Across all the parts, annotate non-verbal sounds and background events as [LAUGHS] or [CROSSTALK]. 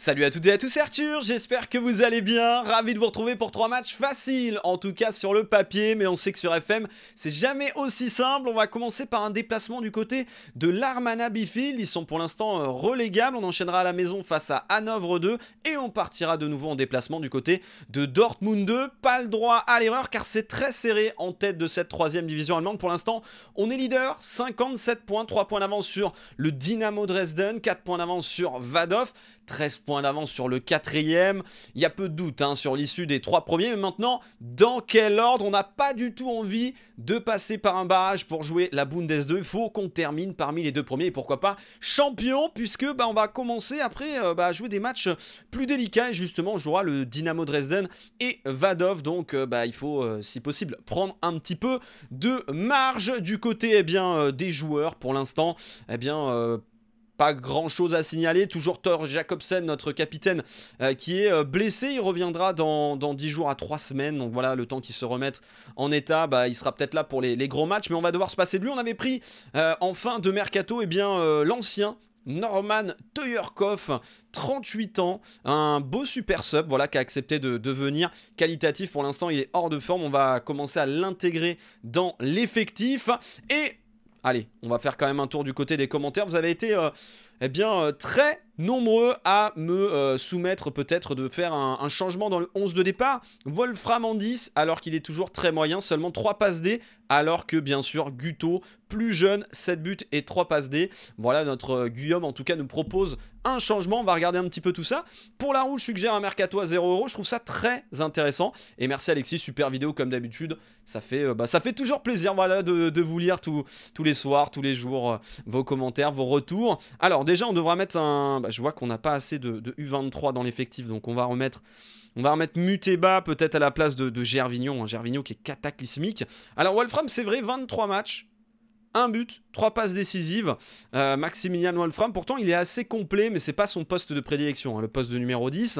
Salut à toutes et à tous, Arthur, j'espère que vous allez bien, ravi de vous retrouver pour trois matchs faciles, en tout cas sur le papier, mais on sait que sur FM, c'est jamais aussi simple, on va commencer par un déplacement du côté de l'Armana Bifield, ils sont pour l'instant euh, relégables, on enchaînera à la maison face à Hanovre 2, et on partira de nouveau en déplacement du côté de Dortmund 2, pas le droit à l'erreur, car c'est très serré en tête de cette troisième division allemande, pour l'instant, on est leader, 57 points, 3 points d'avance sur le Dynamo Dresden, 4 points d'avance sur Vadov, 13 points d'avance sur le quatrième. Il y a peu de doute hein, sur l'issue des trois premiers. Mais maintenant, dans quel ordre On n'a pas du tout envie de passer par un barrage pour jouer la Bundes 2. Il faut qu'on termine parmi les deux premiers et pourquoi pas champion puisque bah, on va commencer après euh, bah, à jouer des matchs plus délicats. Et justement, on jouera le Dynamo Dresden et Vadov. Donc euh, bah, il faut, euh, si possible, prendre un petit peu de marge du côté eh bien, des joueurs. Pour l'instant, eh bien, pas grand chose à signaler. Toujours Thor Jacobsen, notre capitaine, euh, qui est euh, blessé. Il reviendra dans, 10 jours à 3 semaines. Donc voilà, le temps qu'il se remette en état, bah, il sera peut-être là pour les, gros matchs. Mais on va devoir se passer de lui. On avait pris euh, enfin de mercato et eh bien l'ancien Norman Teuerkoff, 38 ans, un beau super sub, voilà, qui a accepté de devenir qualitatif. Pour l'instant, il est hors de forme. On va commencer à l'intégrer dans l'effectif. Et Allez, on va faire quand même un tour du côté des commentaires. Vous avez été euh, eh bien, euh, très nombreux à me euh, soumettre peut-être de faire un, un, changement dans le 11 de départ. Wolfram en 10, alors qu'il est toujours très moyen, seulement 3 passes D alors que bien sûr Guto, plus jeune, 7 buts et 3 passes D. Voilà, notre euh, Guillaume en tout cas nous propose un changement, on va regarder un petit peu tout ça. Pour la roue, je suggère un mercato à 0€, je trouve ça très intéressant. Et merci Alexis, super vidéo comme d'habitude, ça, fait, euh, bah, ça fait toujours plaisir voilà, de, vous lire tous tous les soirs, tous les jours, euh, vos commentaires, vos retours. Alors déjà, on devra mettre un... Bah, je vois qu'on n'a pas assez de, de U23 dans l'effectif, donc on va remettre... On va remettre Muteba peut-être à la place de, Gervignon. Gervignon qui est cataclysmique. Alors Wolfram, c'est vrai, 23 matchs. Un but, trois passes décisives. Euh, Maximilian Wolfram, pourtant, il est assez complet, mais ce n'est pas son poste de prédilection, hein, le poste de numéro 10.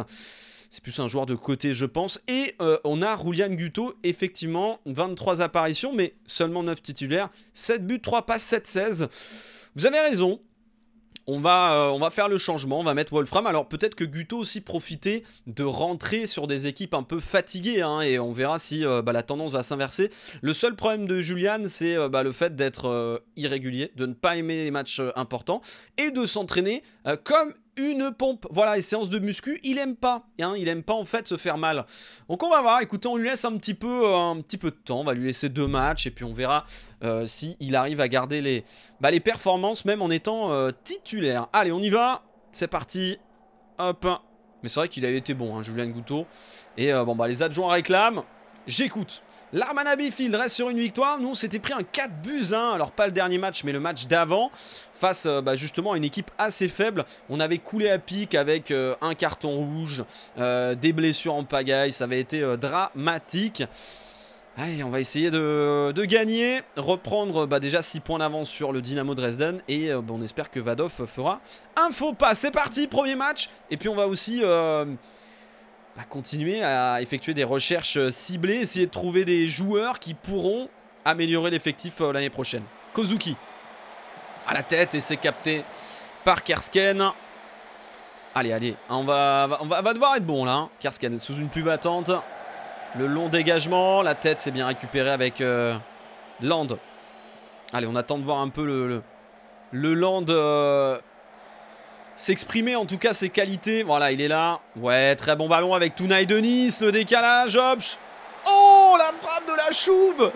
C'est plus un joueur de côté, je pense. Et euh, on a Rulian Guto, effectivement, 23 apparitions, mais seulement 9 titulaires. 7 buts, 3 passes, 7-16. Vous avez raison, on va, euh, on va faire le changement, on va mettre Wolfram. Alors peut-être que Guto aussi profiter de rentrer sur des équipes un peu fatiguées hein, et on verra si euh, bah, la tendance va s'inverser. Le seul problème de Julian, c'est euh, bah, le fait d'être irrégulier, de ne pas aimer les matchs importants et de s'entraîner comme une pompe. Voilà, et séance de muscu, il aime pas. Hein, il aime pas en fait se faire mal. Donc on va voir. Écoutez, on lui laisse un petit peu, euh, un petit peu de temps. On va lui laisser deux matchs et puis on verra euh, s'il si il arrive à garder les, bah, les performances même en étant euh, titulaire. Allez, on y va. C'est parti. Hop. Mais c'est vrai qu'il a été bon, hein, Julien Gouteau. Et bon, bah les adjoints réclament. J'écoute. L'Armana il reste sur une victoire. Nous, c'était pris un 4 buts 1. Hein. Alors, pas le dernier match, mais le match d'avant. Face euh, bah, justement à une équipe assez faible. On avait coulé à pic avec euh, un carton rouge, euh, des blessures en pagaille. Ça avait été dramatique. Allez, on va essayer de, gagner, reprendre bah, déjà 6 points d'avance sur le Dynamo Dresden et bah, on espère que Vadov fera un faux pas. C'est parti, premier match. Et puis on va aussi continuer à effectuer des recherches euh, ciblées, essayer de trouver des joueurs qui pourront améliorer l'effectif euh, l'année prochaine. Kozuki à la tête et c'est capté par Kersken. Allez, allez, on va, on va, devoir être bon là. Hein. Kersken sous une pluie battante. Le long dégagement, la tête s'est bien récupérée avec euh, Land. Allez, on attend de voir un peu le, Land s'exprimer en tout cas ses qualités. Voilà, il est là. Ouais, très bon ballon avec Tunaï de Nice, le décalage, Oh, la frappe de la choube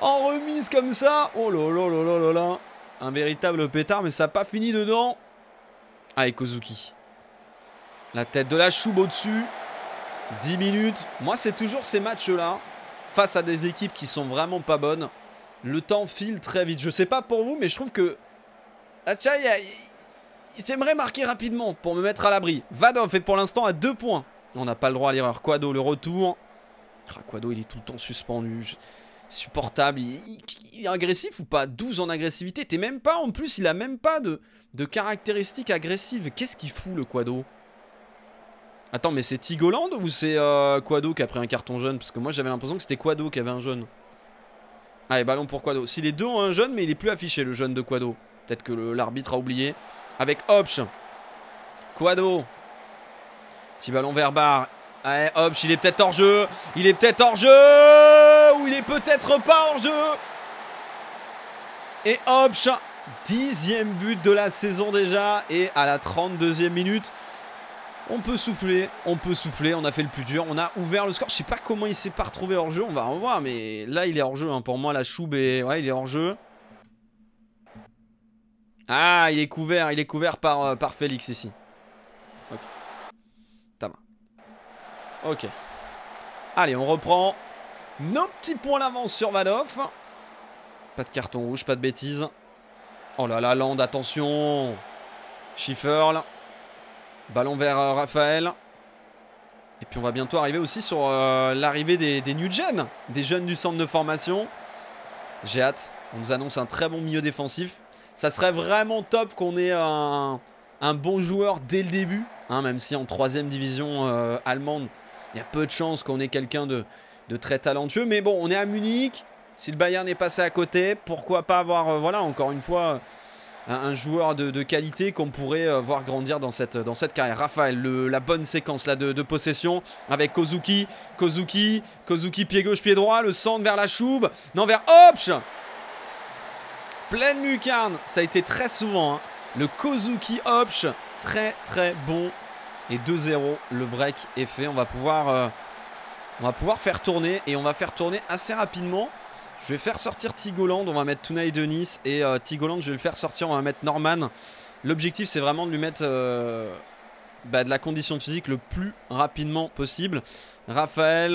En remise comme ça. Oh là là là là là là. Un véritable pétard, mais ça n'a pas fini dedans. Allez, ah, Kozuki. La tête de la choube au-dessus. 10 minutes. Moi, c'est toujours ces matchs-là, face à des équipes qui sont vraiment pas bonnes. Le temps file très vite. Je sais pas pour vous, mais je trouve que... Ah, j'aimerais marquer rapidement pour me mettre à l'abri. Vadov est pour l'instant à 2 points. On n'a pas le droit à l'erreur. Quado, le retour. Ah, Quado, il est tout le temps suspendu. Supportable. Il... est agressif ou pas 12 en agressivité. T'es même pas, en plus, il a même pas de, caractéristiques agressives. Qu'est-ce qu'il fout, le Quado Attends, mais c'est Tigoland ou c'est euh, Quado qui a pris un carton jaune Parce que moi, j'avais l'impression que c'était Quado qui avait un jaune. Allez, ballon pour Quado. Si les deux ont un jaune, mais il est plus affiché, le jaune de Quado. Peut-être que l'arbitre a oublié avec Hopch. Quado. Petit ballon vers Barre. Allez, il est peut-être hors jeu. Il est peut-être hors jeu. Ou il est peut-être pas hors jeu. Et 10 dixième but de la saison déjà. Et à la 32e minute, on peut souffler. On peut souffler. On a fait le plus dur. On a ouvert le score. Je sais pas comment il s'est pas retrouvé hors jeu. On va revoir. Mais là, il est hors jeu. Hein. Pour moi, la choube, ouais, il est hors jeu. Ah, il est couvert, il est couvert par, euh, par Félix ici. Ok. Tama. Ok. Allez, on reprend nos petits points d'avance sur Vadov. Pas de carton rouge, pas de bêtises. Oh là là, Land, attention. Schifferl. Ballon vers euh, Raphaël. Et puis on va bientôt arriver aussi sur euh, l'arrivée des, des New Gen, des jeunes du centre de formation. J'ai hâte. On nous annonce un très bon milieu défensif. Ça serait vraiment top qu'on ait un, bon joueur dès le début, hein, même si en troisième division euh, allemande, il y a peu de chances qu'on ait quelqu'un de, très talentueux. Mais bon, on est à Munich. Si le Bayern est passé à côté, pourquoi pas avoir, euh, voilà, encore une fois, un, joueur de, qualité qu'on pourrait euh, voir grandir dans cette, carrière. Raphaël, la bonne séquence là de, possession avec Kozuki, Kozuki, Kozuki pied gauche, pied droit, le centre vers la choube, non vers Hopch pleine lucarne. Ça a été très souvent. Hein. Le Kozuki Hopsch, très très bon. Et 2-0, le break est fait. On va pouvoir... Euh, on va pouvoir faire tourner et on va faire tourner assez rapidement. Je vais faire sortir Tigoland, on va mettre de Nice. et euh, Tigoland, je vais le faire sortir, on va mettre Norman. L'objectif c'est vraiment de lui mettre euh, bah, de la condition physique le plus rapidement possible. Raphaël,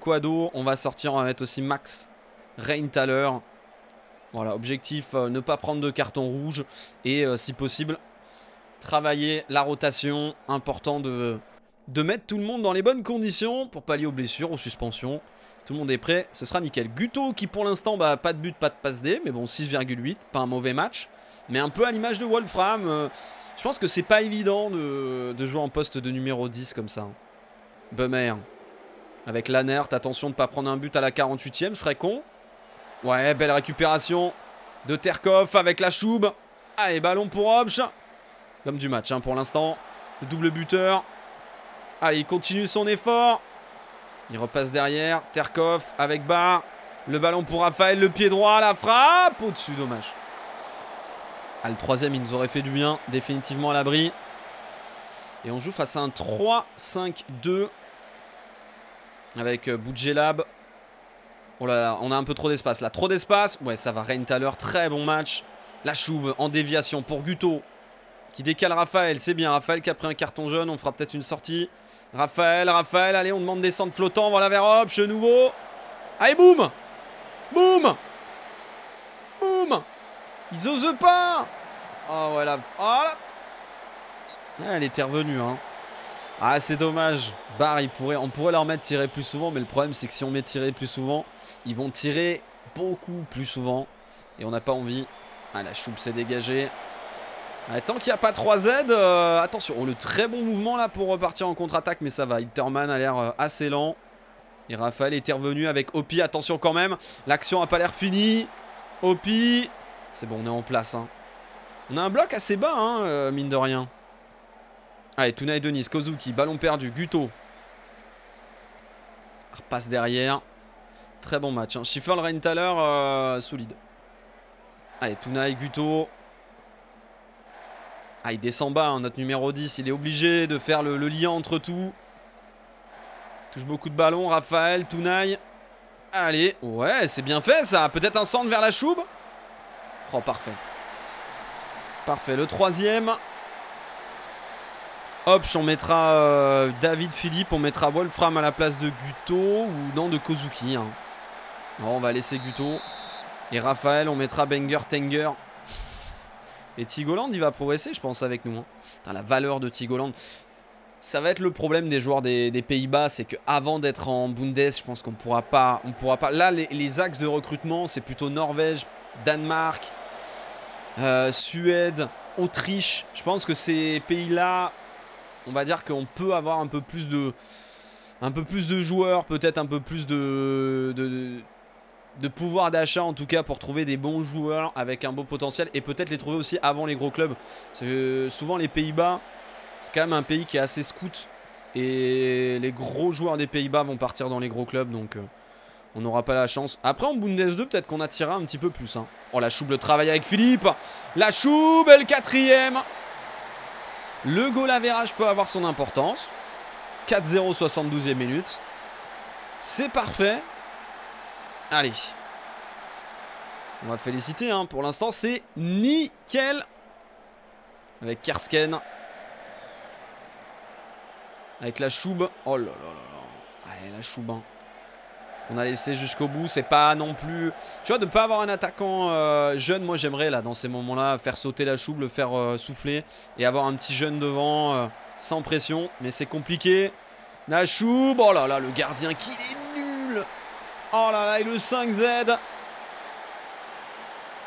Quado, on va sortir, on va mettre aussi Max Reintaler. Voilà, objectif, euh, ne pas prendre de carton rouge et euh, si possible, travailler la rotation. Important de, de mettre tout le monde dans les bonnes conditions pour pallier aux blessures, aux suspensions. tout le monde est prêt, ce sera nickel. Guto qui pour l'instant, bah, pas de but, pas de passe D, mais bon, 6,8, pas un mauvais match. Mais un peu à l'image de Wolfram, euh, je pense que c'est pas évident de, jouer en poste de numéro 10 comme ça. Bummer. Avec Lanert, attention de ne pas prendre un but à la 48ème, serait con. Ouais, belle récupération de Terkov avec la choube. Allez, ballon pour Hobsch. L'homme du match hein, pour l'instant. Le double buteur. Allez, il continue son effort. Il repasse derrière. Terkov avec bar. Le ballon pour Raphaël, le pied droit, la frappe au-dessus, dommage. Ah, le troisième, il nous aurait fait du bien, définitivement à l'abri. Et on joue face à un 3-5-2 avec euh, Boudjelab Oh là là, on a un peu trop d'espace là. Trop d'espace. Ouais, ça va. rien. tout Très bon match. La choube en déviation pour Guto. Qui décale Raphaël. C'est bien. Raphaël qui a pris un carton jaune. On fera peut-être une sortie. Raphaël, Raphaël. Allez, on demande des centres flottants. Voilà vers Chez Nouveau. Allez, boum Boum Boum Ils osent pas Oh ah, voilà. Oh ah, là ah, Elle était revenue, hein. Ah, c'est dommage. Barre, il pourrait, on pourrait leur mettre tirer plus souvent, mais le problème, c'est que si on met tirer plus souvent, ils vont tirer beaucoup plus souvent. Et on n'a pas envie. Ah, la choupe s'est dégagée. Ah, tant qu'il n'y a pas 3Z, euh, attention. Oh, le très bon mouvement là pour repartir en contre-attaque, mais ça va. Hitterman a l'air euh, assez lent. Et Raphaël était revenu avec Opi. Attention quand même. L'action a pas l'air finie. Opi. C'est bon, on est en place. Hein. On a un bloc assez bas, hein, euh, mine de rien. Allez, ah, Tunaï Denis, Kozuki, ballon perdu, Guto. Repasse derrière. Très bon match. Hein. Schiffer le euh, solide. Allez, Tounaï, Guto. Ah, il descend bas, hein, notre numéro 10. Il est obligé de faire le, lien entre tout. Touche beaucoup de ballons, Raphaël, Tounaï. Allez, ouais, c'est bien fait ça. Peut-être un centre vers la choube. Oh, parfait. Parfait, le troisième. Hop, on mettra euh, David Philippe, on mettra Wolfram à la place de Guto ou non, de Kozuki. Hein. on va laisser Guto. Et Raphaël, on mettra Benger, Tenger. Et Tigoland, il va progresser, je pense, avec nous. Hein. la valeur de Tigoland. Ça va être le problème des joueurs des, Pays-Bas, c'est qu'avant d'être en Bundes, je pense qu'on pourra pas, on pourra pas. Là, les, axes de recrutement, c'est plutôt Norvège, Danemark, euh, Suède, Autriche. Je pense que ces pays-là on va dire qu'on peut avoir un peu plus de, un peu plus de joueurs, peut-être un peu plus de, de, pouvoir d'achat en tout cas pour trouver des bons joueurs avec un beau potentiel et peut-être les trouver aussi avant les gros clubs. souvent les Pays-Bas, c'est quand même un pays qui est assez scout et les gros joueurs des Pays-Bas vont partir dans les gros clubs donc euh, on n'aura pas la chance. Après en Bundes 2 peut-être qu'on attirera un petit peu plus. Hein. Oh la choube le travail avec Philippe, la choube le quatrième le goal peut avoir son importance. 4-0, 72e minute. C'est parfait. Allez. On va féliciter. Hein, pour l'instant, c'est nickel. Avec Kersken. Avec la choube. Oh là là là là. Allez, la choube. Hein. On a laissé jusqu'au bout. C'est pas non plus. Tu vois, de ne pas avoir un attaquant euh, jeune, moi j'aimerais là, dans ces moments-là, faire sauter la choube le faire euh, souffler et avoir un petit jeune devant euh, sans pression. Mais c'est compliqué. La choube Oh là là, le gardien qui est nul. Oh là là, et le 5Z.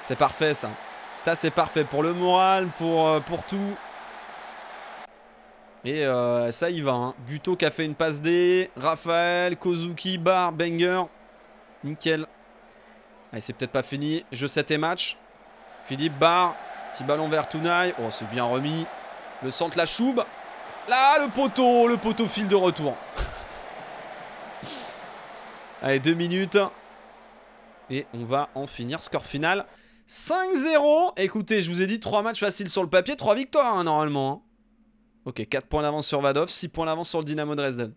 C'est parfait ça. Ça, c'est parfait pour le moral, pour, pour tout. Et euh, ça y va. Hein. Buto Guto qui a fait une passe D. Raphaël, Kozuki, Bar, Banger. Nickel. Allez, c'est peut-être pas fini. Jeu 7 et match. Philippe Bar. Petit ballon vers Tounaï. Oh, c'est bien remis. Le centre, la choube. Là, le poteau. Le poteau file de retour. [LAUGHS] Allez, deux minutes. Et on va en finir. Score final 5-0. Écoutez, je vous ai dit trois matchs faciles sur le papier, trois victoires hein, normalement. Hein. Ok, 4 points d'avance sur Vadov, 6 points d'avance sur le Dynamo Dresden.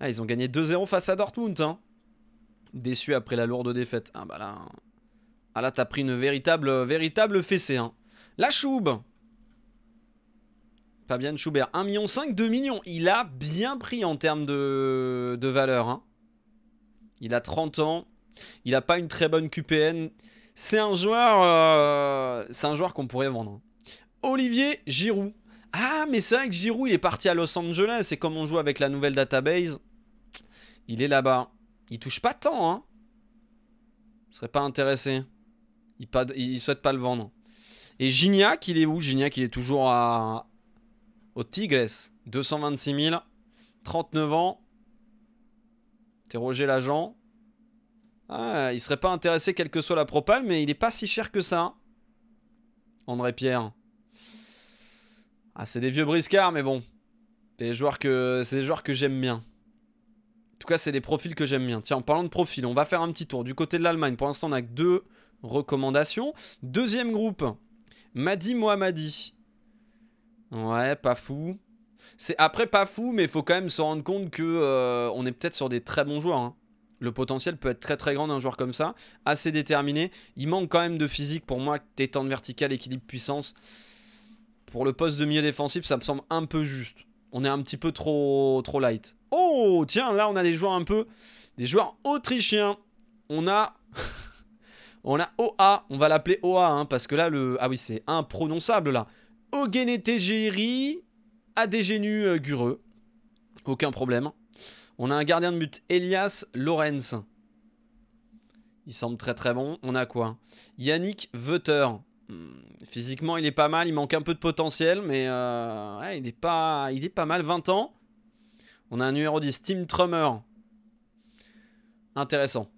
Ah, ils ont gagné 2-0 face à Dortmund. Hein. Déçu après la lourde défaite. Ah bah là... Hein. Ah là, t'as pris une véritable, véritable fessée. Hein. La Choube Fabian Schubert, 1,5 million, 2 millions. Il a bien pris en termes de, valeur. Hein. Il a 30 ans. Il n'a pas une très bonne QPN. C'est un joueur, euh, c'est un joueur qu'on pourrait vendre. Hein. Olivier Giroud, ah, mais c'est vrai que Giroud, il est parti à Los Angeles. Et comme on joue avec la nouvelle database, il est là-bas. Il touche pas tant, hein. Il serait pas intéressé. Il, pas, il souhaite pas le vendre. Et Gignac, il est où Gignac, il est toujours à, au Tigres. 226 000. 39 ans. Interroger l'agent. Ah, il serait pas intéressé quelle que soit la propale, mais il est pas si cher que ça. André Pierre. Ah, c'est des vieux briscards, mais bon. C'est des joueurs que, joueurs que j'aime bien. En tout cas, c'est des profils que j'aime bien. Tiens, en parlant de profils, on va faire un petit tour. Du côté de l'Allemagne, pour l'instant, on a que deux recommandations. Deuxième groupe, Madi Mohamadi. Ouais, pas fou. C'est après pas fou, mais il faut quand même se rendre compte que euh, on est peut-être sur des très bons joueurs. Hein. Le potentiel peut être très très grand d'un joueur comme ça, assez déterminé. Il manque quand même de physique pour moi, des temps de équilibre, puissance. Pour le poste de milieu défensif, ça me semble un peu juste. On est un petit peu trop, trop light. Oh, tiens, là, on a des joueurs un peu... Des joueurs autrichiens. On a... [LAUGHS] on a OA. On va l'appeler OA, hein, parce que là, le... Ah oui, c'est imprononçable, là. Ogenete Geri, euh, Gureux. Aucun problème. On a un gardien de but, Elias Lorenz. Il semble très très bon. On a quoi Yannick Veuter. Hmm, physiquement, il est pas mal. Il manque un peu de potentiel, mais euh, il, est pas, il pas mal. 20 ans. On a un numéro 10, Team Trummer. Intéressant.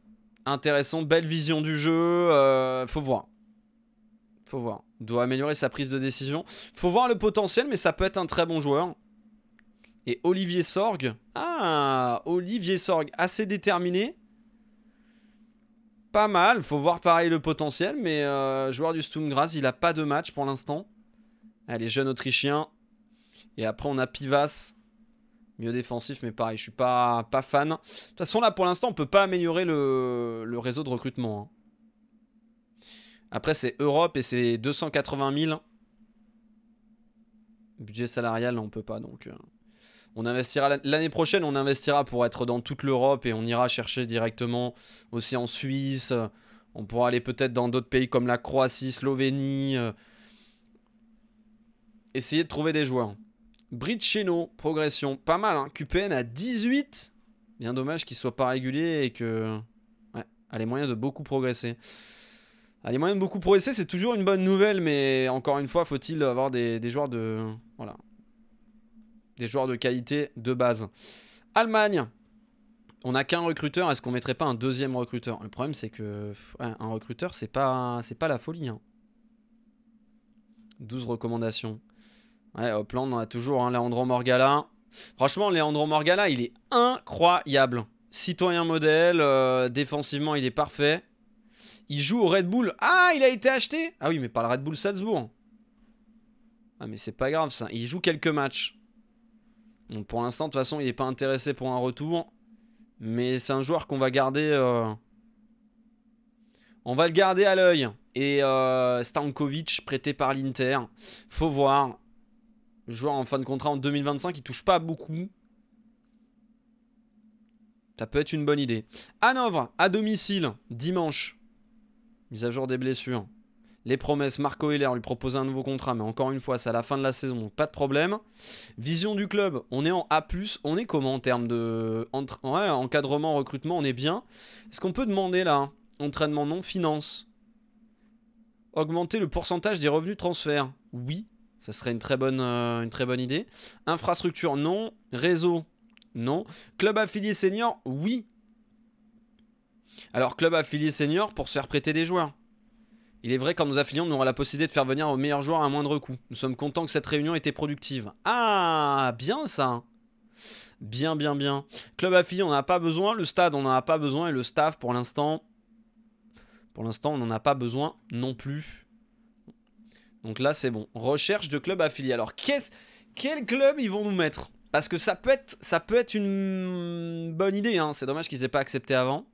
Intéressant. Belle vision du jeu. Euh, faut voir. Faut voir. Doit améliorer sa prise de décision. Faut voir le potentiel, mais ça peut être un très bon joueur. Et Olivier Sorg. Ah, Olivier Sorg, assez déterminé pas mal. Faut voir pareil le potentiel, mais euh, joueur du Stumgras, il a pas de match pour l'instant. Allez, jeune Autrichien. Et après, on a Pivas. Mieux défensif, mais pareil, je suis pas, pas fan. De toute façon, là, pour l'instant, on peut pas améliorer le, réseau de recrutement. Hein. Après, c'est Europe et c'est 280 000. Budget salarial, on peut pas, donc... Euh. On investira l'année prochaine, on investira pour être dans toute l'Europe et on ira chercher directement aussi en Suisse. On pourra aller peut-être dans d'autres pays comme la Croatie, Slovénie. Euh. Essayer de trouver des joueurs. Cheno progression, pas mal. Hein. QPN à 18. Bien dommage qu'il soit pas régulier et que. Ouais, a les moyens de beaucoup progresser. A les moyens de beaucoup progresser, c'est toujours une bonne nouvelle, mais encore une fois, faut-il avoir des, des joueurs de. Voilà, des joueurs de qualité de base. Allemagne, on n'a qu'un recruteur, est-ce qu'on mettrait pas un deuxième recruteur Le problème c'est que un recruteur c'est pas c'est pas la folie. 12 hein. recommandations. Ouais, plan, on a toujours un hein, Leandro Morgala. Franchement, Leandro Morgala, il est incroyable. Citoyen modèle, euh, défensivement, il est parfait. Il joue au Red Bull. Ah, il a été acheté Ah oui, mais par le Red Bull Salzbourg. Ah mais c'est pas grave ça, il joue quelques matchs pour l'instant, de toute façon, il n'est pas intéressé pour un retour. Mais c'est un joueur qu'on va garder... Euh, on va le garder à l'œil. Et euh, Stankovic, prêté par l'Inter. Faut voir. joueur en fin de contrat en 2025, il touche pas beaucoup. Ça peut être une bonne idée. Hanovre, à domicile, dimanche. Mise à jour des blessures. Les promesses, Marco Heller lui propose un nouveau contrat, mais encore une fois, c'est à la fin de la saison, donc pas de problème. Vision du club, on est en A+, on est comment en termes de encadrement, recrutement, on est bien. Est-ce qu'on peut demander là, entraînement non, finance Augmenter le pourcentage des revenus de transfert Oui, ça serait une très bonne, euh, une très bonne idée. Infrastructure, non. Réseau, non. Club affilié senior, oui. Alors, club affilié senior pour se faire prêter des joueurs. Il est vrai qu'en nous affiliant, nous aurons la possibilité de faire venir aux meilleurs joueurs à un moindre coût. Nous sommes contents que cette réunion ait été productive. Ah, bien ça hein. Bien, bien, bien. Club affilié, on n'en a pas besoin. Le stade, on n'en a pas besoin. Et le staff, pour l'instant, pour l'instant, on n'en a pas besoin non plus. Donc là, c'est bon. Recherche de club affilié. Alors, qu'est-ce... quel club ils vont nous mettre Parce que ça peut être, ça peut être une bonne idée. Hein. C'est dommage qu'ils n'aient pas accepté avant.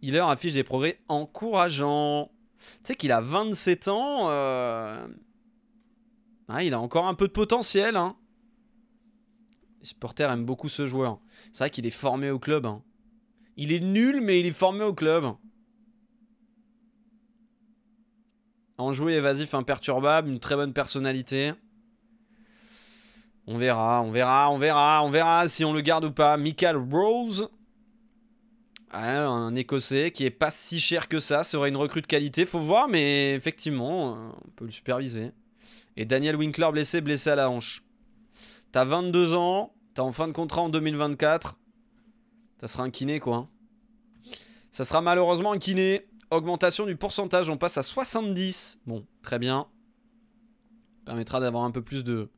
Il affiche des progrès encourageants. Tu sais qu'il a 27 ans. Euh, il a encore un peu de potentiel. Hein. Les supporters aiment beaucoup ce joueur. C'est vrai qu'il est formé au club. Hein. Il est nul, mais il est formé au club. Enjoué, évasif, imperturbable, une très bonne personnalité. On verra, on verra, on verra, on verra si on le garde ou pas. Michael Rose un écossais qui est pas si cher que ça serait une recrue de qualité, faut voir, mais effectivement, on peut le superviser. Et Daniel Winkler blessé, blessé à la hanche. T'as 22 ans, t'es en fin de contrat en 2024. Ça sera un kiné, quoi. Hein. Ça sera malheureusement un kiné. Augmentation du pourcentage, on passe à 70. Bon, très bien. Permettra d'avoir un peu plus de,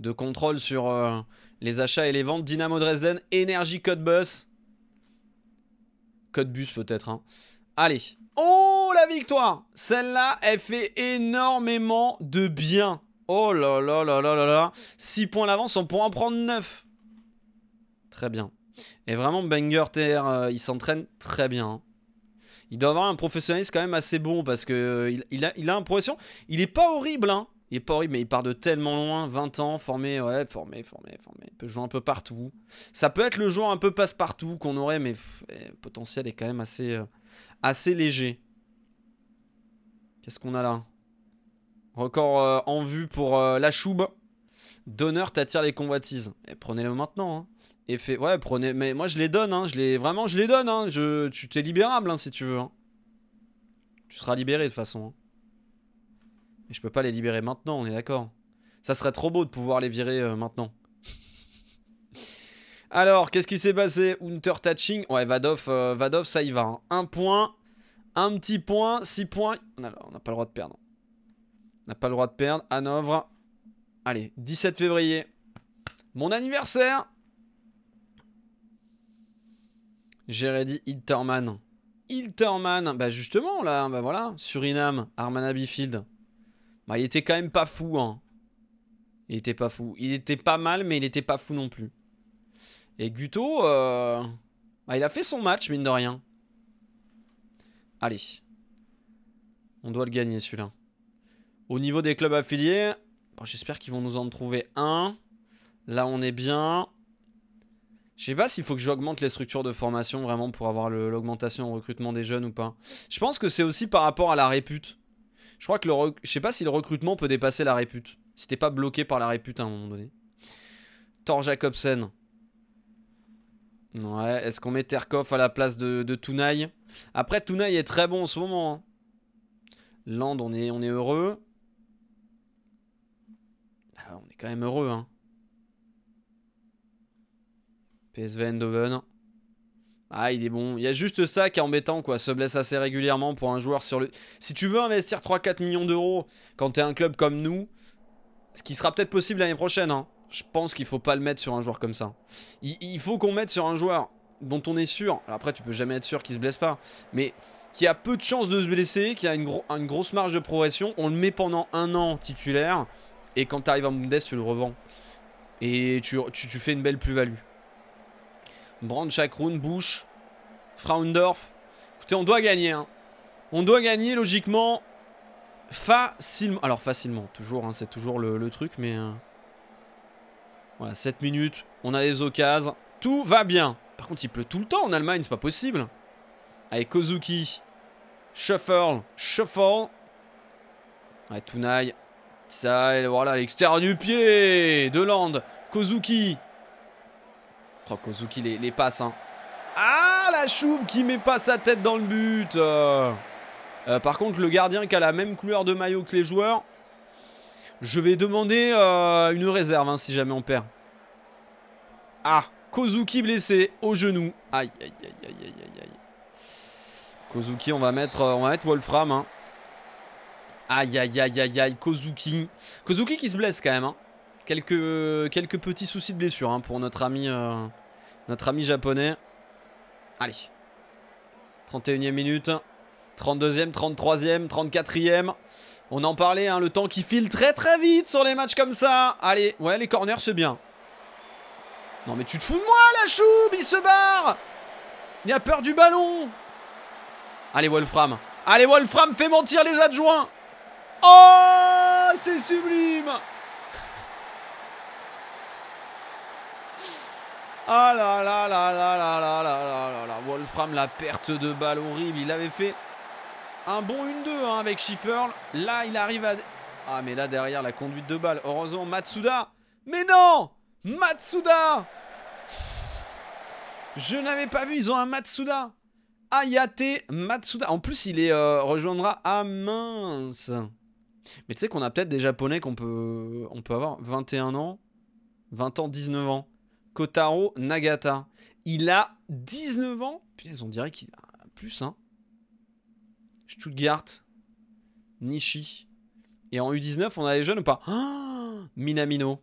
de contrôle sur euh, les achats et les ventes. Dynamo Dresden, Energy Code Code bus peut-être. Hein. Allez. Oh la victoire Celle-là, elle fait énormément de bien. Oh là là là là là là. 6 points d'avance, on pourra en prendre 9. Très bien. Et vraiment, Banger euh, il s'entraîne très bien. Hein. Il doit avoir un professionnalisme quand même assez bon parce que euh, il, a, il a un profession. Il est pas horrible, hein. Il est pas horrible, mais il part de tellement loin, 20 ans, formé, ouais, formé, formé, formé. Il peut jouer un peu partout. Ça peut être le joueur un peu passe-partout qu'on aurait, mais eh, le potentiel est quand même assez, euh, assez léger. Qu'est-ce qu'on a là Record euh, en vue pour euh, la choube. Donneur t'attire les convoitises. Eh, prenez-le maintenant. Hein. ouais, prenez. Mais moi, je les donne. Hein. Je les, vraiment, je les donne. Hein. Je, tu t'es libérable si tu veux. Tu seras libéré de toute façon. Et je peux pas les libérer maintenant, on est d'accord. Ça serait trop beau de pouvoir les virer euh, maintenant. Alors, qu'est-ce qui s'est passé Hunter Touching. Ouais, euh, Vadov, ça y va. Hein. Un point, un petit point, six points. On n'a pas le droit de perdre. On n'a pas le droit de perdre. Hanovre. Allez, 17 février. Mon anniversaire J'ai dit Hilterman. Hilterman, bah justement là, bah voilà, Suriname, Armana Bifield. Bah, il était quand même pas fou, hein. Il était pas fou. Il était pas mal, mais il était pas fou non plus. Et Guto, euh, bah, il a fait son match, mine de rien. Allez. On doit le gagner, celui-là. Au niveau des clubs affiliés, j'espère qu'ils vont nous en trouver un. Là, on est bien. Je sais pas s'il faut que j'augmente les structures de formation vraiment pour avoir l'augmentation au recrutement des jeunes ou pas. Je pense que c'est aussi par rapport à la répute. Je crois que le sais pas si le recrutement peut dépasser la répute. Si t'es pas bloqué par la répute à un moment donné. Thor Jacobsen. Ouais, est-ce qu'on met Terkoff à la place de, Tounaï Après, Tounaï est très bon en ce moment. Hein. Land, on est, on est heureux. Ah, on est quand même heureux. Hein. PSV Eindhoven. Ah, il est bon. Il y a juste ça qui est embêtant, quoi. Se blesse assez régulièrement pour un joueur sur le. Si tu veux investir 3-4 millions d'euros quand t'es un club comme nous, ce qui sera peut-être possible l'année prochaine, hein. je pense qu'il faut pas le mettre sur un joueur comme ça. Il, faut qu'on mette sur un joueur dont on est sûr. Alors après, tu peux jamais être sûr qu'il se blesse pas, mais qui a peu de chances de se blesser, qui a une, grosse marge de progression. On le met pendant un an titulaire, et quand t'arrives en Bundes, tu le revends. Et tu, tu fais une belle plus-value. Brand Chakroun, Bush, Fraundorf. Écoutez, on doit gagner. Hein. On doit gagner logiquement facilement. Alors facilement, toujours, hein, c'est toujours le, truc, mais... Euh, voilà, 7 minutes, on a des occasions, tout va bien. Par contre, il pleut tout le temps en Allemagne, c'est pas possible. Avec Kozuki, Shuffle, Shuffle. Ouais, Tunai, ça, voilà, l'extérieur du pied, De Land, Kozuki, Kozuki les, passe. Hein. Ah, la choupe qui met pas sa tête dans le but. Euh, par contre, le gardien qui a la même couleur de maillot que les joueurs, je vais demander euh, une réserve hein, si jamais on perd. Ah, Kozuki blessé au genou. Aïe, aïe, aïe, aïe, aïe, aïe. Kozuki, on va mettre, euh, on va mettre Wolfram. Hein. Aïe, aïe, aïe, aïe, aïe, Kozuki. Kozuki qui se blesse quand même. Hein. Quelques, quelques petits soucis de blessure pour notre ami... Notre ami japonais. Allez. 31e minute. 32e, 33e, 34e. On en parlait, hein, le temps qui file très très vite sur les matchs comme ça. Allez, ouais, les corners, c'est bien. Non mais tu te fous de moi, la choube Il se barre Il a peur du ballon Allez, Wolfram. Allez, Wolfram, fais mentir les adjoints Oh C'est sublime Ah là là là là là là là là Wolfram, la perte de balle horrible. Il avait fait un bon 1-2 avec Schiffer. Là, il arrive à... Ah, mais là, derrière, la conduite de balle. Heureusement, Matsuda. Mais non Matsuda Je n'avais pas vu, ils ont un Matsuda. Ayate Matsuda. En plus, il est, rejoindra à mince. Mais tu sais qu'on a peut-être des Japonais qu'on peut, on peut avoir 21 ans, 20 ans, 19 ans. Kotaro Nagata. Il a 19 ans. puis on dirait qu'il a plus, hein. Stuttgart, Nishi. Et en U19, on a les jeunes ou pas ah, Minamino.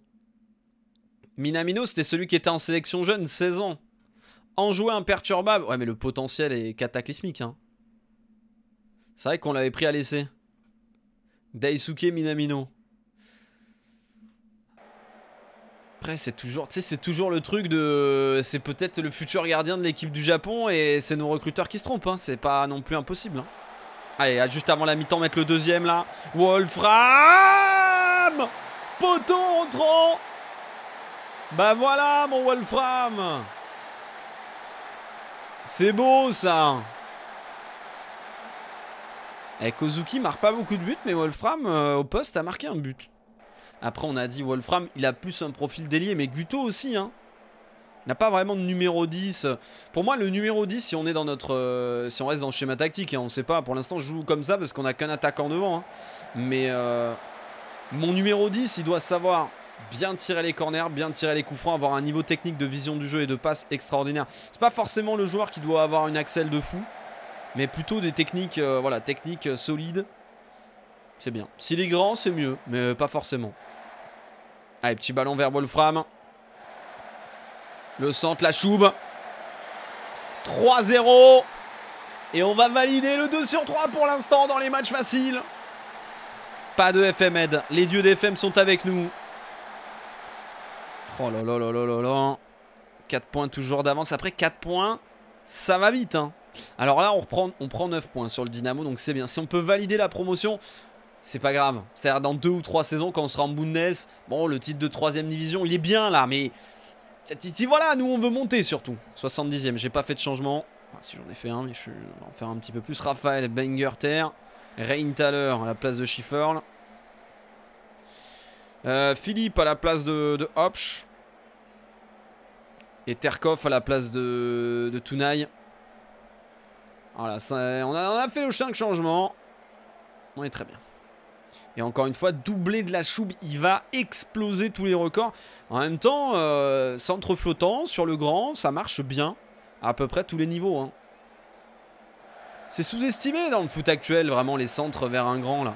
Minamino, c'était celui qui était en sélection jeune, 16 ans. Enjoué imperturbable. Ouais, mais le potentiel est cataclysmique. Hein. C'est vrai qu'on l'avait pris à l'essai. Daisuke Minamino. Après, c'est toujours, c'est toujours le truc de... C'est peut-être le futur gardien de l'équipe du Japon et c'est nos recruteurs qui se trompent. Hein. C'est pas non plus impossible. Hein. Allez, juste avant la mi-temps, mettre le deuxième là. Wolfram Poteau entrant Bah voilà mon Wolfram C'est beau ça Et eh, Kozuki marque pas beaucoup de buts, mais Wolfram euh, au poste a marqué un but. Après, on a dit Wolfram, il a plus un profil délié, mais Guto aussi, hein. N'a pas vraiment de numéro 10. Pour moi, le numéro 10, si on est dans notre, euh, si on reste dans le schéma tactique, hein, On ne sait pas. Pour l'instant, je joue comme ça parce qu'on n'a qu'un attaquant devant. Hein. Mais euh, mon numéro 10, il doit savoir bien tirer les corners, bien tirer les coups francs, avoir un niveau technique de vision du jeu et de passe extraordinaire. C'est pas forcément le joueur qui doit avoir une axelle de fou, mais plutôt des techniques, euh, voilà, techniques solides. C'est bien. S'il est grand, c'est mieux, mais pas forcément. Allez, petit ballon vers Wolfram. Le centre, la choube. 3-0. Et on va valider le 2 sur 3 pour l'instant dans les matchs faciles. Pas de FM aide. Les dieux d'FM sont avec nous. Oh là là là là là là. 4 points toujours d'avance. Après 4 points, ça va vite. Hein. Alors là, on, reprend, on prend 9 points sur le Dynamo, donc c'est bien. Si on peut valider la promotion, c'est pas grave. C'est-à-dire dans deux ou trois saisons, quand on sera en Bundes, bon, le titre de troisième division, il est bien là, mais voilà, nous on veut monter surtout. 70e, j'ai pas fait de changement. si j'en ai fait un, mais je vais en faire un petit peu plus. Raphaël Bengerter, Reintaler à la place de Schifferl. Euh, Philippe à la place de, Hopsch. Et Terkoff à la place de, de Voilà, on, a, on a fait le 5 changements. On est très bien. Et encore une fois, doublé de la choube, il va exploser tous les records. En même temps, euh, centre flottant sur le grand, ça marche bien à peu près tous les niveaux. Hein. C'est sous-estimé dans le foot actuel, vraiment, les centres vers un grand, là.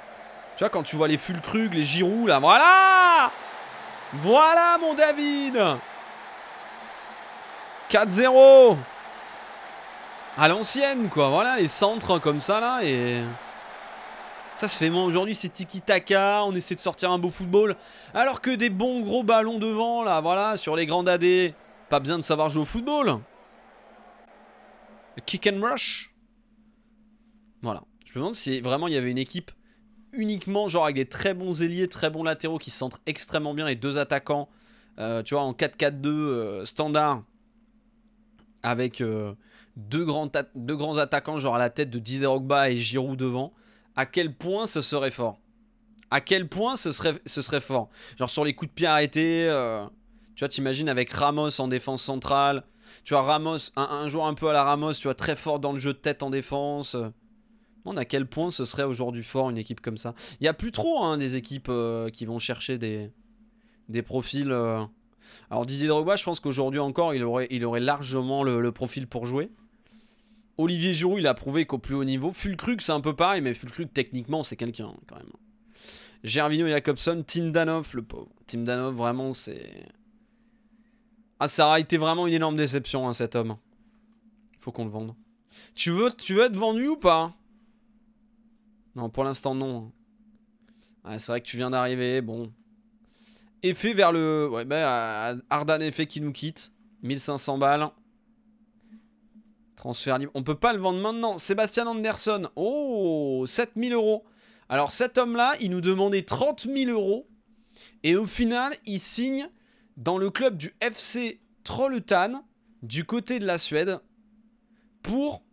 Tu vois, quand tu vois les Fulkrug, les girous, là, voilà Voilà, mon David 4-0 À l'ancienne, quoi, voilà, les centres comme ça, là, et... Ça se fait moins aujourd'hui, c'est tiki-taka, on essaie de sortir un beau football. Alors que des bons gros ballons devant, là, voilà, sur les grands AD, pas besoin de savoir jouer au football. kick and rush. Voilà. Je me demande si vraiment il y avait une équipe uniquement, genre avec des très bons ailiers, très bons latéraux qui centrent extrêmement bien Et deux attaquants. Euh, tu vois, en 4-4-2 euh, standard, avec euh, deux, grands grands attaquants, genre à la tête de Didier Rogba et Giroud devant à quel point ce serait fort. À quel point ce serait, ce serait fort. Genre sur les coups de pied arrêtés, euh, tu vois, t'imagines avec Ramos en défense centrale. Tu vois, Ramos, un, joueur un peu à la Ramos, tu vois, très fort dans le jeu de tête en défense. On à quel point ce serait aujourd'hui fort une équipe comme ça. Il n'y a plus trop hein, des équipes euh, qui vont chercher des, des profils. Euh. Alors Didier Drogba, je pense qu'aujourd'hui encore, il aurait, il aurait largement le profil pour jouer. Olivier Giroud, il a prouvé qu'au plus haut niveau, Fulcruc, c'est un peu pareil, mais Fulcrux, techniquement, c'est quelqu'un, hein, quand même. Gervinho Jacobson, Tim Danoff, le pauvre. Tim Danoff, vraiment, c'est... Ah, ça a été vraiment une énorme déception, hein, cet homme. Il Faut qu'on le vende. Tu veux, tu veux être vendu ou pas Non, pour l'instant, non. c'est vrai que tu viens d'arriver, bon. Effet vers le... Ouais, bah, Ardan Effet qui nous quitte. 1500 balles. On ne On peut pas le vendre maintenant. Sébastien Anderson. Oh, 7000 euros. Alors cet homme-là, il nous demandait 30 000 euros. Et au final, il signe dans le club du FC Trollutan du côté de la Suède, pour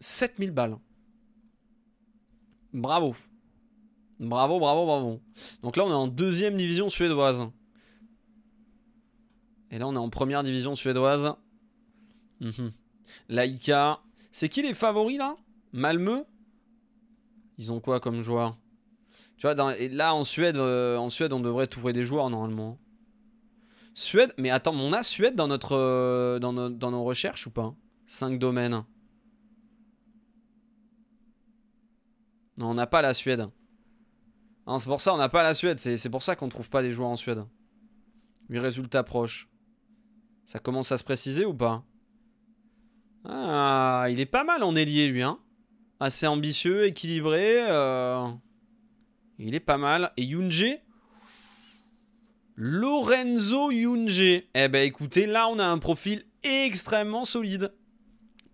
7000 balles. Bravo. Bravo, bravo, bravo. Donc là, on est en deuxième division suédoise. Et là, on est en première division suédoise. Mhm. Laïka. C'est qui les favoris là Malmeux Ils ont quoi comme joueur Tu vois, et là en Suède, euh, en Suède, on devrait trouver des joueurs normalement. Suède, mais attends, on a Suède dans, notre, euh, dans, nos recherches ou pas 5 domaines. Non, on n'a pas la Suède. Hein, c'est pour ça, on n'a pas la Suède. C'est pour ça qu'on ne trouve pas des joueurs en Suède. 8 résultats proches. Ça commence à se préciser ou pas ah, il est pas mal en ailier, lui. Hein Assez ambitieux, équilibré. Euh. Il est pas mal. Et Yunje Lorenzo Yunje. Eh ben, écoutez, là, on a un profil extrêmement solide.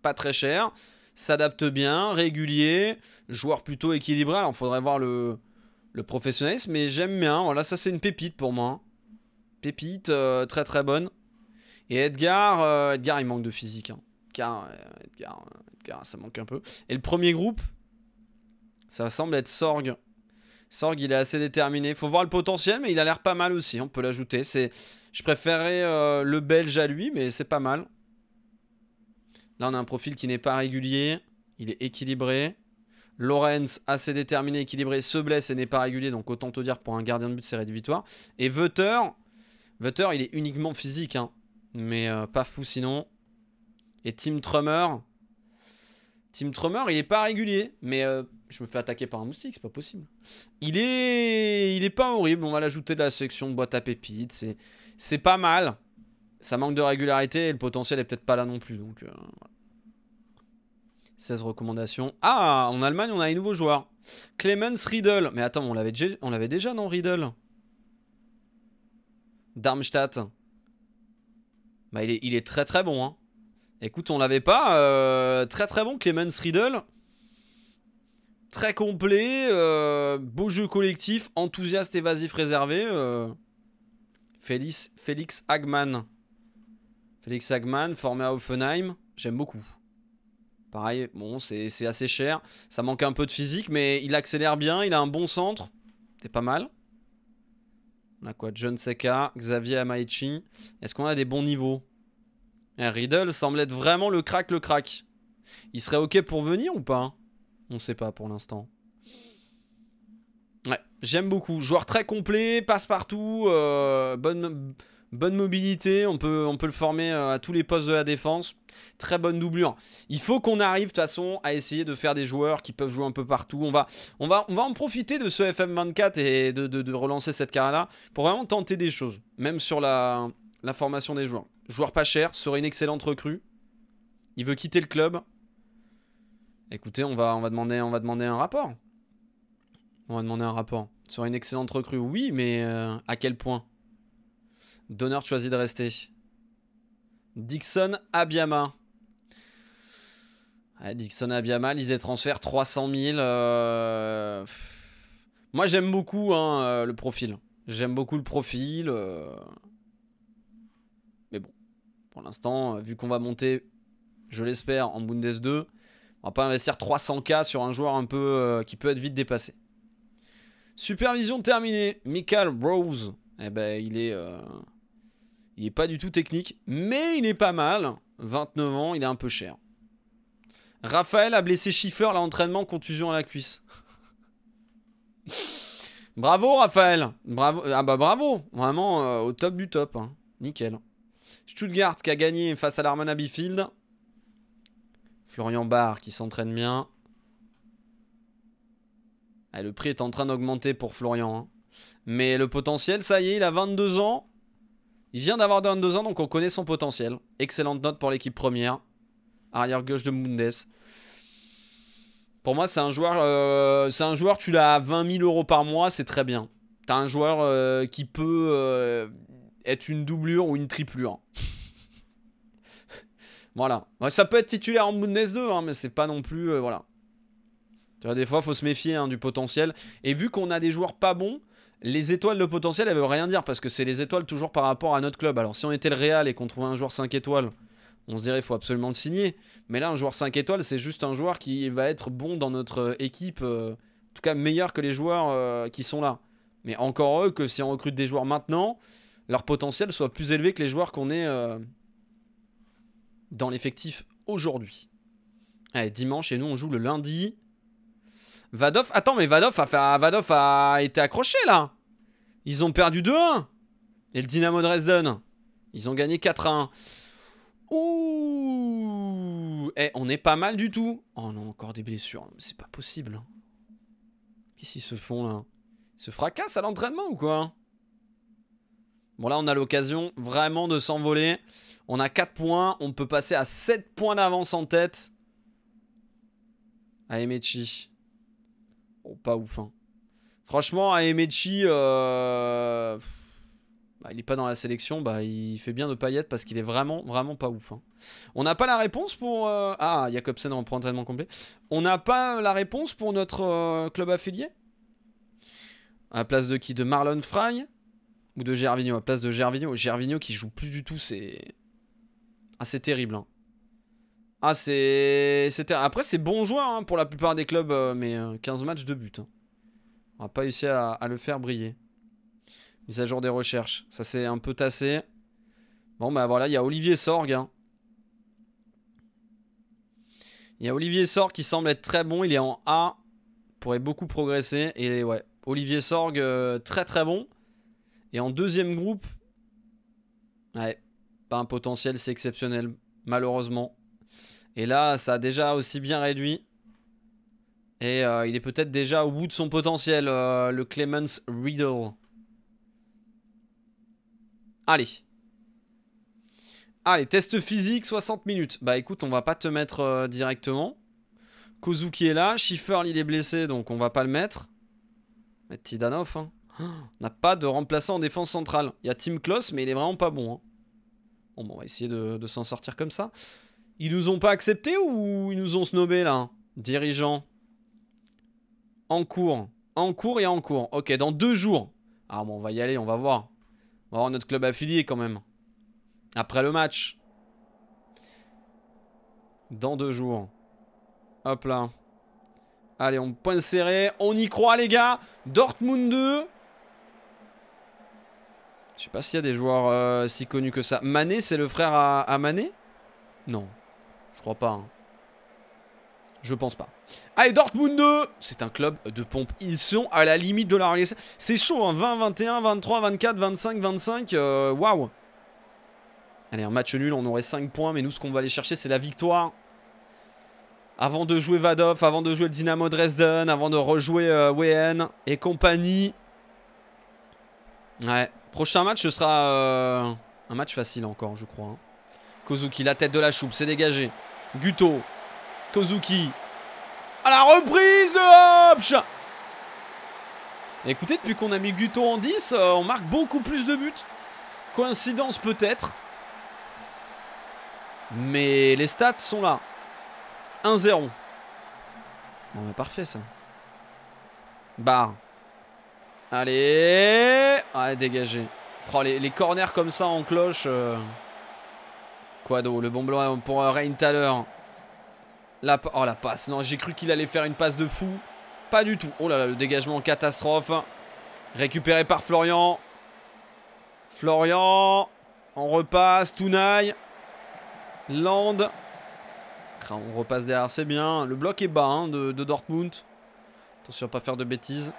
Pas très cher. S'adapte bien, régulier. Joueur plutôt équilibré. Alors, faudrait voir le, le professionnalisme. Mais j'aime bien. Voilà, ça, c'est une pépite pour moi. Hein. Pépite, euh, très très bonne. Et Edgar, euh, Edgar, il manque de physique. Hein. Edgar, Edgar, euh, ça manque un peu. Et le premier groupe, ça semble être Sorg. Sorg, il est assez déterminé. Faut voir le potentiel, mais il a l'air pas mal aussi. On peut l'ajouter. C'est, je préférais euh, le Belge à lui, mais c'est pas mal. Là, on a un profil qui n'est pas régulier. Il est équilibré. Lorenz, assez déterminé, équilibré, se blesse et n'est pas régulier. Donc, autant te dire, pour un gardien de but, c'est victoire. Et Vutter. Vetter, il est uniquement physique. Hein. mais euh, pas fou sinon. Et Tim Trummer. Tim Trummer, il est pas régulier, mais euh, je me fais attaquer par un moustique, c'est pas possible. Il est, il est pas horrible. On va l'ajouter de la section de boîte à pépites. C'est, c'est pas mal. Ça manque de régularité et le potentiel est peut-être pas là non plus. Donc 16 euh, recommandations. Ah, en Allemagne, on a un nouveau joueur. Clemens Riddle. Mais attends, on l'avait déjà, on l'avait déjà Darmstadt. Bah, il est, il est très très bon. Hein. Écoute, on l'avait pas. Euh, très très bon Clemens Riddle. Très complet. Euh, beau jeu collectif. Enthousiaste évasif réservé. Euh. Félix, Hagman. Félix Hagman, formé à Offenheim. J'aime beaucoup. Pareil, bon, c'est assez cher. Ça manque un peu de physique, mais il accélère bien. Il a un bon centre. C'est pas mal. On a quoi John Seca, Xavier Amaichi. Est-ce qu'on a des bons niveaux eh, Riddle semble être vraiment le crack le crack. Il serait ok pour venir ou pas hein On sait pas pour l'instant. Ouais, j'aime beaucoup. Joueur très complet, passe partout, euh, bonne, mobilité. On peut, le former euh, à tous les postes de la défense. Très bonne doublure. Il faut qu'on arrive de toute façon à essayer de faire des joueurs qui peuvent jouer un peu partout. On va, on va, on va en profiter de ce FM24 et de, de relancer cette carrière-là pour vraiment tenter des choses. Même sur la, la formation des joueurs. Joueur pas cher, serait une excellente recrue. Il veut quitter le club. Écoutez, on va, on va, demander, on va demander un rapport. On va demander un rapport. Serait une excellente recrue, oui, mais euh, à quel point Donner choisit de rester. Dixon Abiyama. Dixon Abiyama, lisez transfert 300 000. Euh, Moi, j'aime beaucoup hein, euh, le profil. J'aime beaucoup le profil. Pour l'instant, euh, vu qu'on va monter, je l'espère, en Bundes 2, on va pas investir 300K sur un joueur un peu euh, qui peut être vite dépassé. Supervision terminée. Michael Rose. Eh ben, il est, euh, il est pas du tout technique, mais il est pas mal. 29 ans, il est un peu cher. Raphaël a blessé Schiffer l'entraînement, entraînement contusion à la cuisse. [LAUGHS] bravo Raphaël, bravo ah bah bravo, vraiment au top du top, hein. nickel. Stuttgart qui a gagné face à l'Armana Bifield. Florian Barr qui s'entraîne bien. Ah, le prix est en train d'augmenter pour Florian. Hein. Mais le potentiel, ça y est, il a 22 ans. Il vient d'avoir 22 ans, donc on connaît son potentiel. Excellente note pour l'équipe première. Arrière gauche de Mundes. Pour moi, c'est un joueur, euh, c'est un joueur, tu l'as à 20 000 euros par mois, c'est très bien. T'as un joueur euh, qui peut, euh, être une doublure ou une triplure. [LAUGHS] voilà. Ça peut être titulaire en moodness 2, hein, mais c'est pas non plus... Euh, tu voilà. Des fois, il faut se méfier hein, du potentiel. Et vu qu'on a des joueurs pas bons, les étoiles de potentiel, elles veulent rien dire parce que c'est les étoiles toujours par rapport à notre club. Alors, si on était le Real et qu'on trouvait un joueur 5 étoiles, on se dirait qu'il faut absolument le signer. Mais là, un joueur 5 étoiles, c'est juste un joueur qui va être bon dans notre euh, équipe, euh, en tout cas meilleur que les joueurs qui sont là. Mais encore eux que si on recrute des joueurs maintenant, leur potentiel soit plus élevé que les joueurs qu'on est euh, dans l'effectif aujourd'hui. Allez, dimanche, et nous on joue le lundi. Vadov, attends, mais Vadov a, a été accroché là. Ils ont perdu 2-1. Et le Dynamo Dresden, ils ont gagné 4-1. Ouh Eh, on est pas mal du tout. Oh non, encore des blessures. C'est pas possible. Hein. Qu'est-ce qu'ils se font là Ils se fracassent à l'entraînement ou quoi Bon là on a l'occasion vraiment de s'envoler. On a 4 points, on peut passer à 7 points d'avance en tête. À Emechi. Oh, pas ouf. Hein. Franchement, à euh, bah, il n'est pas dans la sélection. Bah, il fait bien de paillettes parce qu'il est vraiment, vraiment pas ouf. Hein. On n'a pas la réponse pour... Euh, ah, Jacobsen reprend entraînement complet. On n'a pas la réponse pour notre euh, club affilié À la place de qui De Marlon Fry ou de Gervinho, à place de Gervinho. Gervinho qui joue plus du tout, c'est... Ah, c'est terrible. Hein. Ah, c'est... Après, c'est bon joueur hein, pour la plupart des clubs, euh, mais 15 euh, matchs de but. Hein. On n'a pas réussi à, le faire briller. Mise à jour des recherches. Ça s'est un peu tassé. Bon, bah voilà, il y a Olivier Sorg. Hein. Il y a Olivier Sorg qui semble être très bon. Il est en A. Pourrait beaucoup progresser. Et ouais, Olivier Sorg, euh, très très bon. Et en deuxième groupe, pas un potentiel, c'est exceptionnel, malheureusement. Et là, ça a déjà aussi bien réduit. Et euh, il est peut-être déjà au bout de son potentiel, euh, le Clemens Riddle. Allez. Allez, test physique, 60 minutes. Bah écoute, on va pas te mettre euh, directement. Kozuki est là, Schiffer il est blessé, donc on va pas le mettre. Mettre Tidanov. Hein. On n'a pas de remplaçant en défense centrale. Il y a Tim Kloss, mais il est vraiment pas bon. Hein. on va essayer de, s'en sortir comme ça. Ils nous ont pas accepté ou ils nous ont snobé là hein, Dirigeant. En cours. En cours et en cours. Ok, dans deux jours. Ah bon, on va y aller, on va voir. On va voir notre club affilié quand même. Après le match. Dans deux jours. Hop là. Allez, on point serré. On y croit les gars. Dortmund 2. Je sais pas s'il y a des joueurs euh, si connus que ça. Mané, c'est le frère à, Mané Non, je crois pas. Hein. Je pense pas. Allez, Dortmund 2 C'est un club de pompe. Ils sont à la limite de la C'est chaud, hein 20, 21, 23, 24, 25, 25. Waouh Allez, un match nul, on aurait 5 points. Mais nous, ce qu'on va aller chercher, c'est la victoire. Avant de jouer Vadov, avant de jouer le Dynamo Dresden, avant de rejouer euh, Wehen et compagnie. Ouais, Prochain match, ce sera euh, un match facile encore, je crois. Hein. Kozuki, la tête de la choupe, c'est dégagé. Guto, Kozuki, à la reprise de hopch Écoutez, depuis qu'on a mis Guto en 10, euh, on marque beaucoup plus de buts. Coïncidence peut-être. Mais les stats sont là. 1-0. Bon, bah parfait ça. Barre. Allez allez, ah, dégagé. Oh, les, corners comme ça en cloche. quoi euh, Quado, le bon blanc pour Rain à l'heure. La, oh, la passe. Non, j'ai cru qu'il allait faire une passe de fou. Pas du tout. Oh là là, le dégagement catastrophe. Récupéré par Florian. Florian. On repasse. Tounaille. Land. On repasse derrière, c'est bien. Le bloc est bas hein, de, Dortmund. Attention à pas faire de bêtises.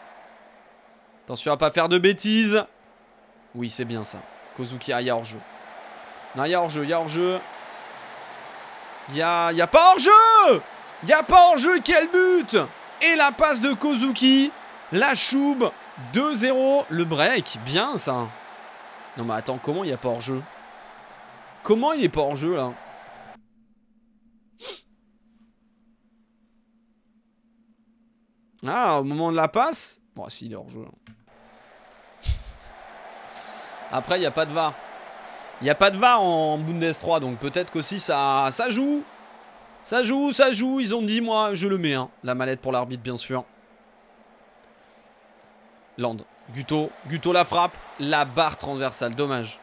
Attention à pas faire de bêtises. Oui, c'est bien ça. Kozuki, il y hors-jeu. Non, il y a hors-jeu, il y a hors-jeu. Il y a, pas hors-jeu Il y a pas hors-jeu, quel but Et la passe de Kozuki. La choube, 2-0. Le break, bien ça. Non mais attends, comment il n'y a pas hors-jeu Comment il est pas hors-jeu là Ah, au moment de la passe Bon, si, il est jeu hein. [LAUGHS] Après, il n'y a pas de VAR. Il n'y a pas de VAR en Bundes 3, donc peut-être qu'aussi ça, ça joue. Ça joue, ça joue. Ils ont dit, moi, je le mets. Hein. La mallette pour l'arbitre, bien sûr. Land. Guto. Guto la frappe. La barre transversale. Dommage.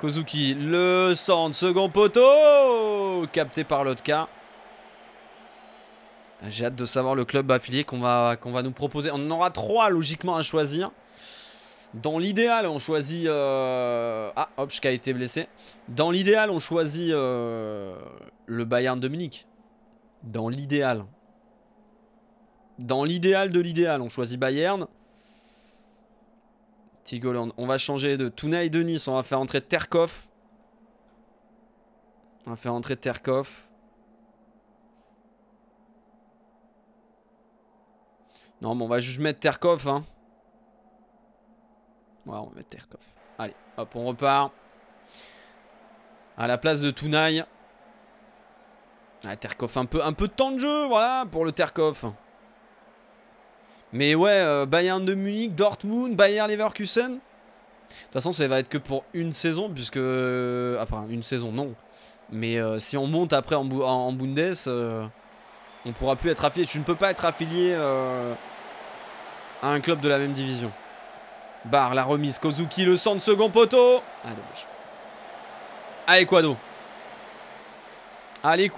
Kozuki. Le centre. Second poteau. Capté par Lotka. J'ai hâte de savoir le club affilié qu'on va, qu'on va nous proposer. On en aura trois logiquement à choisir. Dans l'idéal, on choisit... Euh, ah, Hop, qui a été blessé. Dans l'idéal, on choisit euh, le Bayern de Dans l'idéal. Dans l'idéal de l'idéal, on choisit Bayern. Tigoland, on va changer de Tuna et de Nice. On va faire entrer Terkov. On va faire entrer Terkov. Non, mais on va juste mettre Terkov. Hein. Ouais, on va mettre Terkov. Allez, hop, on repart. À la place de Tunai. Ah, Terkov, un peu, un peu de temps de jeu, voilà, pour le Terkov. Mais ouais, euh, Bayern de Munich, Dortmund, Bayern Leverkusen. De toute façon, ça va être que pour une saison, puisque... après euh, une saison, non. Mais euh, si on monte après en, Bundes, on pourra plus être affilié. Tu ne peux pas être affilié un club de la même division. Barre la remise, Kozuki le centre, second poteau. Ah, dommage. Allez, Quado. Allez,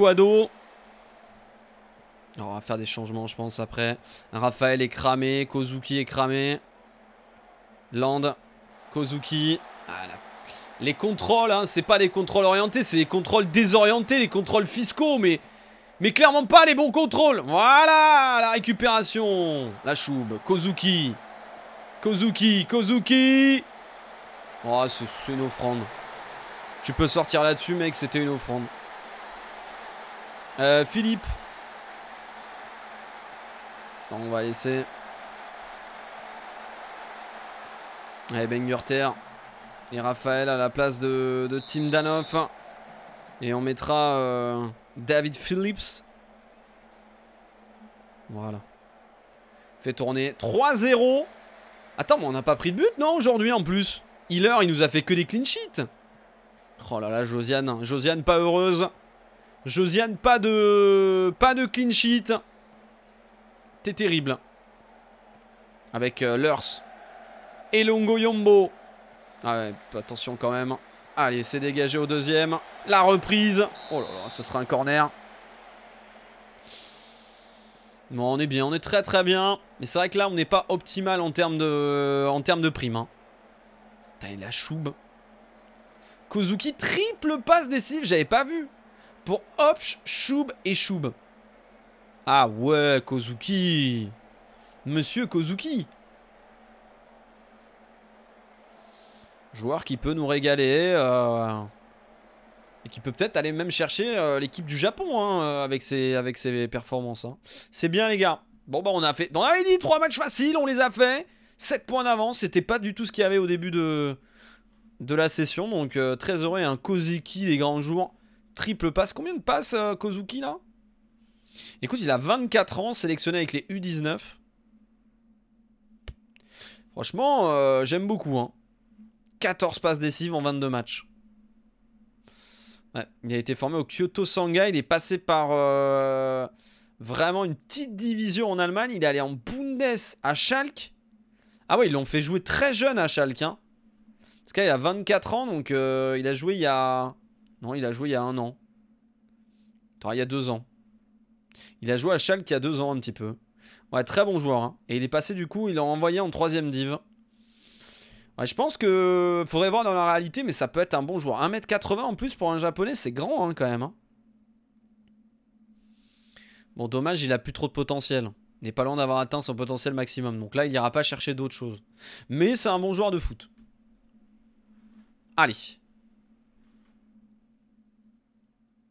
on va faire des changements, je pense, après. Raphaël est cramé, Kozuki est cramé. Land, Kozuki. Les contrôles, hein, c'est pas des contrôles orientés, c'est des contrôles désorientés, les contrôles fiscaux, mais... Mais clairement pas les bons contrôles. Voilà la récupération. La choube. Kozuki. Kozuki. Kozuki. Oh, c'est une offrande. Tu peux sortir là-dessus, mec. C'était une offrande. Euh, Philippe. on va laisser. Allez, eh, Ben Et Raphaël à la place de, Tim Danoff. Et on mettra... Euh, David Phillips. Voilà. Fait tourner 3-0. Attends, mais on n'a pas pris de but, non, aujourd'hui en plus Healer, il nous a fait que des clean sheets. Oh là là, Josiane. Josiane pas heureuse. Josiane, pas de... Pas de clean sheet. T'es terrible. Avec euh, Lurs. Et Longo Yombo. Ah ouais, attention quand même. Allez, c'est dégagé au deuxième. La reprise. Oh là là, ce sera un corner. Non, on est bien, on est très très bien. Mais c'est vrai que là, on n'est pas optimal en termes de, en termes de prime. Hein. Putain, il choube. Kozuki, triple passe décisive, j'avais pas vu. Pour Hopch, Choub et Choub. Ah ouais, Kozuki. Monsieur Kozuki. Joueur qui peut nous régaler. Euh, et qui peut peut-être aller même chercher euh, l'équipe du Japon hein, euh, avec, ses, avec ses performances. Hein. C'est bien les gars. Bon bah on a fait... On avait dit 3 matchs faciles, on les a fait. 7 points d'avance, c'était pas du tout ce qu'il y avait au début de, de la session. Donc très heureux un hein. Kozuki des grands jours. Triple passe. Combien de passes Kozuki là Écoute, il a 24 ans, sélectionné avec les U19. Franchement, j'aime beaucoup. Hein. 14 passes décisives en 22 matchs. il a été formé au Kyoto Sanga, Il est passé par euh, vraiment une petite division en Allemagne. Il est allé en Bundes à Schalke. Ah ouais, ils l'ont fait jouer très jeune à Schalke. Hein. Parce qu'il a 24 ans, donc euh, il a joué il y a... Non, il a joué il y a un an. Attends, il y a deux ans. Il a joué à Schalke il y a deux ans un petit peu. Ouais, très bon joueur. Hein. Et il est passé du coup, il l'a envoyé en troisième div je pense que faudrait voir dans la réalité, mais ça peut être un bon joueur. 1m80 en plus pour un japonais, c'est grand hein, quand même. Hein. Bon, dommage, il a plus trop de potentiel. Il n'est pas loin d'avoir atteint son potentiel maximum. Donc là, il n'ira pas chercher d'autres choses. Mais c'est un bon joueur de foot. Allez.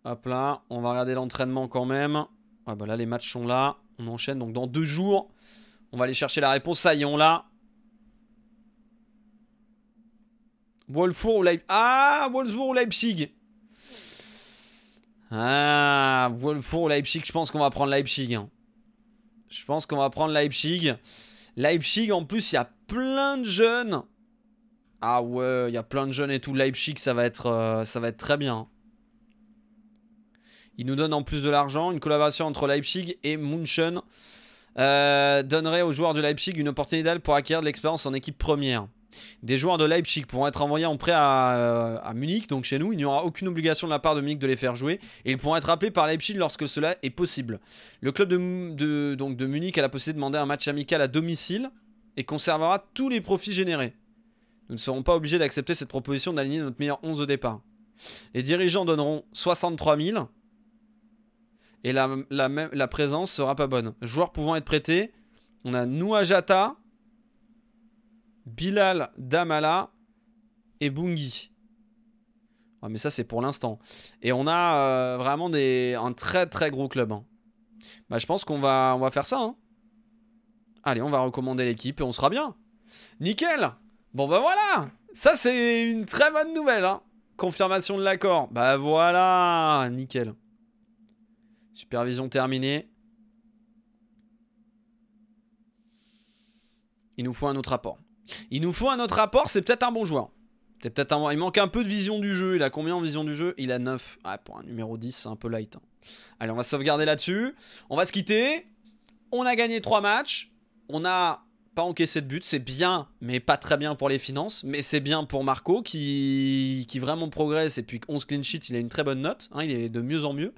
Hop là, on va regarder l'entraînement quand même. Ah bah là, les matchs sont là. On enchaîne donc dans deux jours. On va aller chercher la réponse. Ça y est, on l'a. Wolfsburg ou Leipzig. Ah, Wolfsburg ou Leipzig. Ah, Wolfsburg ou Leipzig. Je pense qu'on va prendre Leipzig. Hein. Je pense qu'on va prendre Leipzig. Leipzig, en plus, il y a plein de jeunes. Ah ouais, il y a plein de jeunes et tout. Leipzig, ça va être, euh, ça va être très bien. Hein. Il nous donne en plus de l'argent. Une collaboration entre Leipzig et Munchen euh, donnerait aux joueurs de Leipzig une opportunité pour acquérir de l'expérience en équipe première. Des joueurs de Leipzig pourront être envoyés en prêt euh, à, Munich, donc chez nous. Il n'y aura aucune obligation de la part de Munich de les faire jouer. Et ils pourront être appelés par Leipzig lorsque cela est possible. Le club de, donc de Munich a la possibilité de demander un match amical à domicile et conservera tous les profits générés. Nous ne serons pas obligés d'accepter cette proposition d'aligner notre meilleur 11 au départ. Les dirigeants donneront 63 000 et la, la, la présence sera pas bonne. Joueurs pouvant être prêtés, on a Nouajata, Bilal Damala et Bungi. mais ça, c'est pour l'instant. Et on a euh, vraiment des, un très très gros club. Hein. Bah, je pense qu'on va, on va faire ça. Hein. Allez, on va recommander l'équipe et on sera bien. Nickel Bon bah voilà Ça c'est une très bonne nouvelle hein. Confirmation de l'accord. Bah voilà Nickel. Supervision terminée. Il nous faut un autre rapport. Il nous faut un autre rapport, c'est peut-être un bon joueur. peut-être un... Il manque un peu de vision du jeu. Il a combien en vision du jeu Il a 9. Ah, pour un numéro 10, c'est un peu light. Hein. Allez, on va sauvegarder là-dessus. On va se quitter. On a gagné 3 matchs. On n'a pas encaissé de but. C'est bien, mais pas très bien pour les finances. Mais c'est bien pour Marco qui... vraiment progresse. Et puis 11 clean sheet, il a une très bonne note. Hein. il est de mieux en mieux.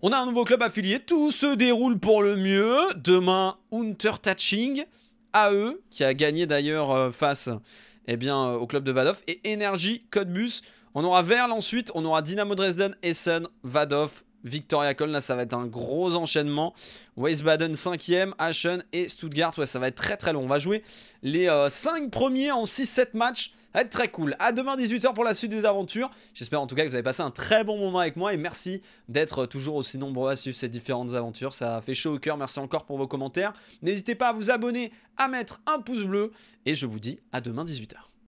On a un nouveau club affilié. Tout se déroule pour le mieux. Demain, Hunter Touching. AE, qui a gagné d'ailleurs euh, face eh bien, euh, au club de Vadov, et Energy, Codebus. On aura Verl ensuite, on aura Dynamo Dresden, Essen, Vadov, Victoria Köln, là ça va être un gros enchaînement. Wiesbaden 5ème, Ashen et Stuttgart, ouais ça va être très très long. On va jouer les 5 euh, premiers en 6-7 matchs va être très cool. À demain 18h pour la suite des aventures. J'espère en tout cas que vous avez passé un très bon moment avec moi et merci d'être toujours aussi nombreux à suivre ces différentes aventures. Ça fait chaud au cœur. Merci encore pour vos commentaires. N'hésitez pas à vous abonner, à mettre un pouce bleu et je vous dis à demain 18h.